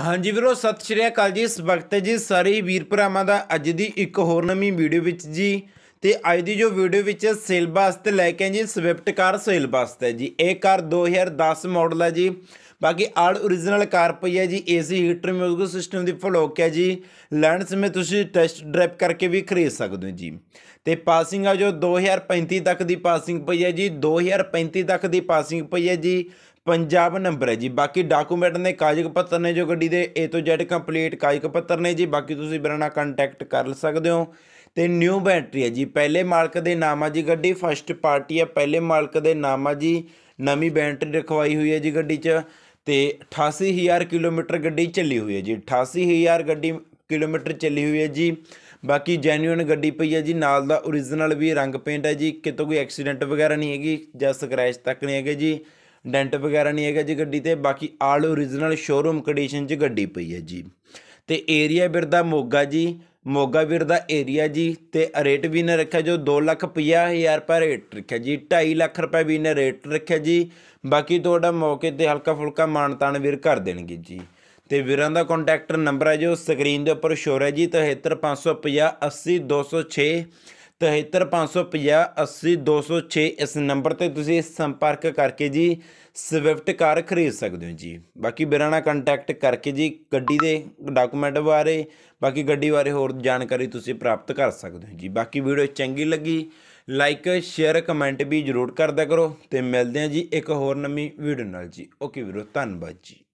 ਹਾਂਜੀ ਵੀਰੋ ਸਤਿ ਸ਼੍ਰੀ ਅਕਾਲ ਜੀ ਸਵਾਗਤ ਹੈ ਜੀ ਸਾਰੇ ਵੀਰ ਭਰਾਵਾਂ ਦਾ ਅੱਜ ਦੀ ਇੱਕ ਹੋਰ ਨਵੀਂ ਵੀਡੀਓ ਵਿੱਚ ਜੀ ਤੇ ਅੱਜ ਦੀ ਜੋ ਵੀਡੀਓ ਵਿੱਚ ਸਿਲਬਸ ਤੇ ਲੈ ਕੇ ਜੀ ਸਵਿਫਟ ਕਾਰ ਸਿਲਬਸ ਤੇ ਜੀ ਇਹ ਕਾਰ 2010 ਮਾਡਲ ਹੈ ਜੀ ਬਾਕੀ ਆਲ origignal ਕਾਰ ਪਈ ਹੈ ਜੀ ਏਸੀ ਹੀਟਰ ਮਿਊਜ਼ਿਕ ਸਿਸਟਮ ਦੀ ਫਲੋਕ ਓਕੇ ਹੈ ਜੀ ਲੈਂਡ ਸਮੇਂ ਤੁਸੀਂ ਟੈਸਟ ਡਰਾਈਵ ਕਰਕੇ ਵੀ ਖਰੀਦ ਸਕਦੇ ਹੋ ਜੀ ਤੇ ਪਾਸਿੰਗ ਆ ਜੋ 2035 ਤੱਕ ਦੀ ਪਾਸਿੰਗ ਪਈ ਹੈ ਜੀ 2035 ਤੱਕ ਦੀ ਪਾਸਿੰਗ ਪਈ ਹੈ ਜੀ ਪੰਜਾਬ ਨੰਬਰ ਹੈ ਜੀ ਬਾਕੀ ਡਾਕੂਮੈਂਟ ਨੇ ਕਾਗਜ਼ ਪੱਤਰ ਨੇ ਜੋ ਗੱਡੀ ਦੇ A ਤੋਂ Z ਕੰਪਲੀਟ ਕਾਗਜ਼ ਪੱਤਰ ਨੇ ਜੀ ਬਾਕੀ ਤੁਸੀਂ ਮੇਰੇ ਨਾਲ ਕੰਟੈਕਟ ਕਰ ਸਕਦੇ ਹੋ ਤੇ ਨਿਊ ਬੈਟਰੀ ਹੈ ਜੀ ਪਹਿਲੇ ਮਾਲਕ ਦੇ ਨਾਮ ਆ ਜੀ ਗੱਡੀ ਫਰਸਟ ਪਾਰਟੀ ਹੈ ਪਹਿਲੇ ਮਾਲਕ ਦੇ ਨਾਮ ਆ ਜੀ ਨਵੀਂ ਬੈਟਰੀ ਰਖਵਾਈ ਹੋਈ ਹੈ ਜੀ ਗੱਡੀ 'ਚ ਤੇ 88000 ਕਿਲੋਮੀਟਰ ਗੱਡੀ ਚੱਲੀ ਹੋਈ ਹੈ ਜੀ 88000 ਗੱਡੀ ਕਿਲੋਮੀਟਰ ਚੱਲੀ ਹੋਈ ਹੈ ਜੀ ਬਾਕੀ ਜੈਨੂਇਨ ਗੱਡੀ ਪਈ ਹੈ ਜੀ ਨਾਲ ਦਾ origignal ਵੀ ਰੰਗ ਪੇਂਟ ਹੈ ਜੀ ਕਿਤੋਂ ਕੋਈ ਐਕਸੀਡੈਂਟ ਵਗੈਰਾ ਨਹੀਂ ਹੈਗੀ ਜਾਂ ਸਕ੍ਰੈਚ ਤੱਕ ਨਹੀਂ ਹੈਗੇ ਜੀ ਡੈਂਟ ਵਗੈਰਾ ਨਹੀਂ ਹੈਗਾ ਜੀ ਗੱਡੀ ਤੇ ਬਾਕੀ ਆਲ origignal ਸ਼ੋਰੂਮ ਕੰਡੀਸ਼ਨ 'ਚ ਗੱਡੀ ਪਈ ਹੈ ਜੀ ਤੇ ਏਰੀਆ ਵੀਰ ਦਾ ਮੋਗਾ ਜੀ ਮੋਗਾ ਵੀਰ ਦਾ ਏਰੀਆ ਜੀ ਤੇ ਰੇਟ ਵੀ ਨੇ ਰੱਖਿਆ ਜੋ 2 ਲੱਖ ਹਜ਼ਾਰ ਰੁਪਏ ਰੇਟ ਰੱਖਿਆ ਜੀ 2.5 ਲੱਖ ਰੁਪਏ ਵੀ ਨੇ ਰੇਟ ਰੱਖਿਆ ਜੀ ਬਾਕੀ ਤੁਹਾਡਾ ਮੌਕੇ ਤੇ ਹਲਕਾ ਫੁਲਕਾ ਮਾਨਤਾਨ ਵੀਰ ਕਰ ਦੇਣਗੇ ਜੀ ਤੇ ਵੀਰਾਂ ਦਾ ਕੰਟੈਕਟ ਨੰਬਰ ਹੈ ਜੋ ਸਕਰੀਨ ਦੇ ਉੱਪਰ ਸ਼ੋਰ ਹੈ ਜੀ 73550 80206 73550802206 ਇਸ ਨੰਬਰ ਤੇ ਤੁਸੀਂ ਸੰਪਰਕ ਕਰਕੇ ਜੀ ਸਵਿਫਟ ਕਾਰ ਖਰੀਦ ਸਕਦੇ ਹੋ ਜੀ ਬਾਕੀ ਵੀਰਾਂ ਨਾਲ ਕੰਟੈਕਟ ਕਰਕੇ ਜੀ ਗੱਡੀ ਦੇ ਡਾਕੂਮੈਂਟ ਬਾਰੇ ਬਾਕੀ ਗੱਡੀ ਬਾਰੇ ਹੋਰ ਜਾਣਕਾਰੀ ਤੁਸੀਂ ਪ੍ਰਾਪਤ ਕਰ ਸਕਦੇ ਹੋ ਜੀ ਬਾਕੀ ਵੀਡੀਓ ਚੰਗੀ ਲੱਗੀ ਲਾਈਕ ਸ਼ੇਅਰ ਕਮੈਂਟ ਵੀ ਜ਼ਰੂਰ ਕਰਦਾ ਕਰੋ ਤੇ ਮਿਲਦੇ ਹਾਂ ਜੀ ਇੱਕ ਹੋਰ ਨਵੀਂ ਵੀਡੀਓ ਨਾਲ ਜੀ ਓਕੇ ਵੀਰੋ ਧੰਨਵਾਦ ਜੀ